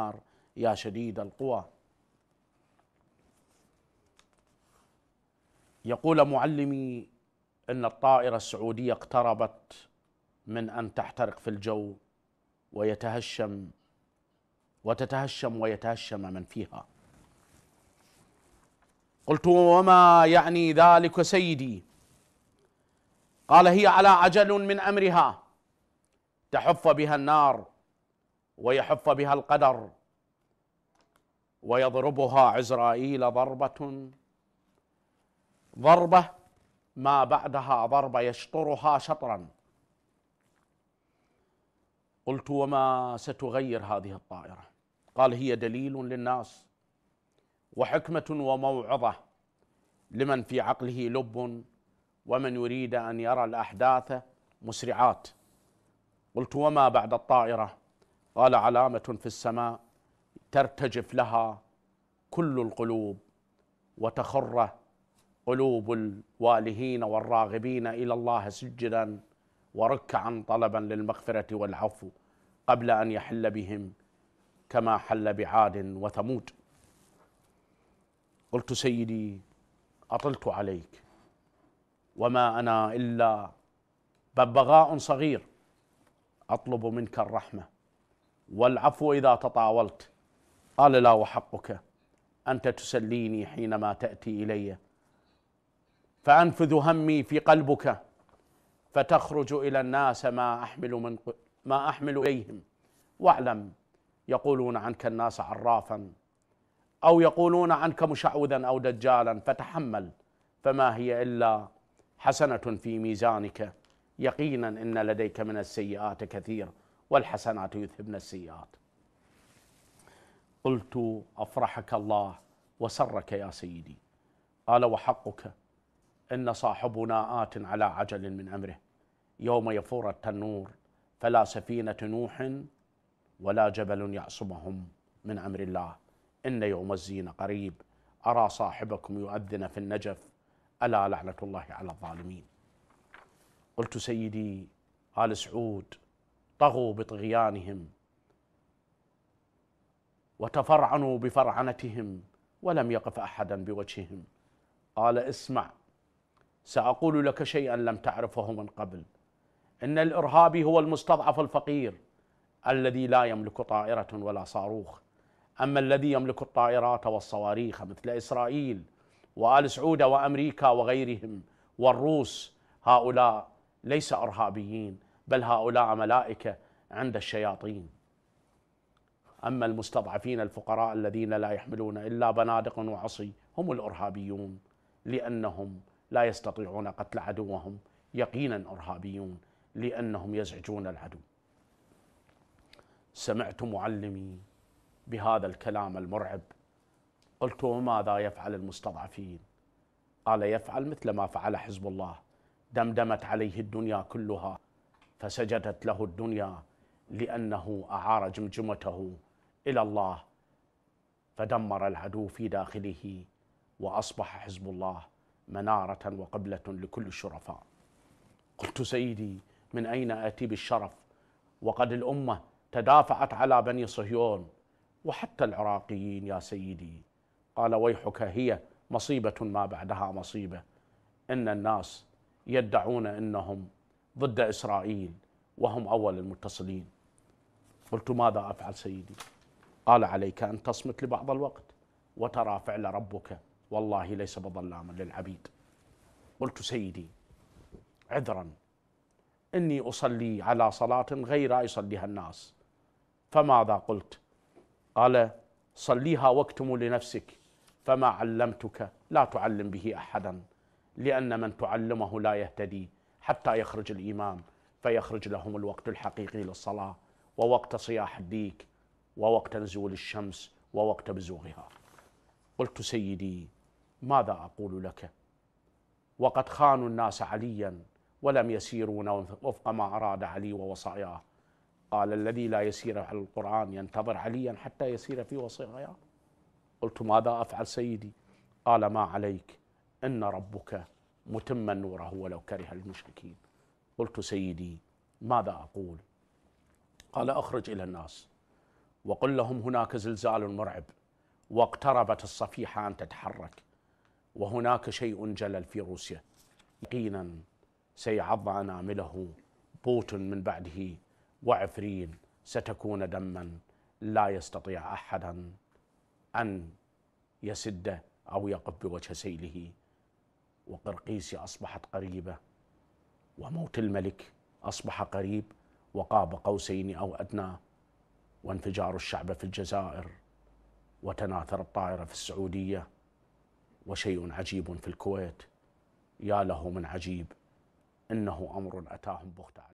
النار يا شديد القوى يقول معلمي ان الطائره السعوديه اقتربت من ان تحترق في الجو ويتهشم وتتهشم ويتهشم من فيها قلت وما يعني ذلك سيدي قال هي على عجل من امرها تحف بها النار ويحف بها القدر ويضربها عزرائيل ضربة ضربة ما بعدها ضربة يشطرها شطرا قلت وما ستغير هذه الطائرة قال هي دليل للناس وحكمة وموعظة لمن في عقله لب ومن يريد أن يرى الأحداث مسرعات قلت وما بعد الطائرة قال علامة في السماء ترتجف لها كل القلوب وتخر قلوب الوالهين والراغبين إلى الله سجدا وركعا طلبا للمغفرة والعفو قبل أن يحل بهم كما حل بعاد وثمود قلت سيدي أطلت عليك وما أنا إلا ببغاء صغير أطلب منك الرحمة والعفو إذا تطاولت قال لا وحقك أنت تسليني حينما تأتي إلي فأنفذ همي في قلبك فتخرج إلى الناس ما أحمل من ما أحمل إليهم واعلم يقولون عنك الناس عرافا أو يقولون عنك مشعوذا أو دجالا فتحمل فما هي إلا حسنة في ميزانك يقينا إن لديك من السيئات كثير والحسنات يذهبن السيئات قلت افرحك الله وسرك يا سيدي قال وحقك ان صاحبنا ات على عجل من امره يوم يفور التنور فلا سفينه نوح ولا جبل يعصمهم من امر الله ان يوم الزين قريب ارى صاحبكم يؤذن في النجف الا لعنه الله على الظالمين قلت سيدي ال سعود طغوا بطغيانهم وتفرعنوا بفرعنتهم ولم يقف احدا بوجههم قال اسمع ساقول لك شيئا لم تعرفه من قبل ان الارهابي هو المستضعف الفقير الذي لا يملك طائره ولا صاروخ اما الذي يملك الطائرات والصواريخ مثل اسرائيل وال سعود وامريكا وغيرهم والروس هؤلاء ليس ارهابيين بل هؤلاء ملائكة عند الشياطين أما المستضعفين الفقراء الذين لا يحملون إلا بنادق وعصي هم الإرهابيون لأنهم لا يستطيعون قتل عدوهم يقينا إرهابيون لأنهم يزعجون العدو سمعت معلمي بهذا الكلام المرعب قلت وماذا يفعل المستضعفين قال يفعل مثل ما فعل حزب الله دمدمت عليه الدنيا كلها فسجدت له الدنيا لأنه أعار جمجمته إلى الله فدمر العدو في داخله وأصبح حزب الله منارة وقبلة لكل الشرفاء قلت سيدي من أين آتي بالشرف وقد الأمة تدافعت على بني صهيون وحتى العراقيين يا سيدي قال ويحك هي مصيبة ما بعدها مصيبة إن الناس يدعون أنهم ضد إسرائيل وهم أول المتصلين قلت ماذا أفعل سيدي قال عليك أن تصمت لبعض الوقت وترى فعل ربك والله ليس بظلاما للعبيد قلت سيدي عذرا إني أصلي على صلاة غير يصليها الناس فماذا قلت قال صليها واكتم لنفسك فما علمتك لا تعلم به أحدا لأن من تعلمه لا يهتدي حتى يخرج الإمام فيخرج لهم الوقت الحقيقي للصلاة ووقت صياح الديك ووقت نزول الشمس ووقت بزوغها قلت سيدي ماذا أقول لك وقد خانوا الناس عليا ولم يسيرون وفق ما أراد علي ووصاياه قال الذي لا يسير على القرآن ينتظر عليا حتى يسير في وصاياه قلت ماذا أفعل سيدي قال ما عليك إن ربك متما نوره ولو كره المشركين قلت سيدي ماذا أقول قال أخرج إلى الناس وقل لهم هناك زلزال مرعب واقتربت الصفيحة أن تتحرك وهناك شيء جلل في روسيا يقينا سيعض أنامله بوت من بعده وعفرين ستكون دما لا يستطيع أحدا أن يسد أو يقف بوجه سيله وقرقيسي أصبحت قريبة وموت الملك أصبح قريب وقاب قوسين أو أدنى وانفجار الشعب في الجزائر وتناثر الطائرة في السعودية وشيء عجيب في الكويت يا له من عجيب إنه أمر أتاهم بغتة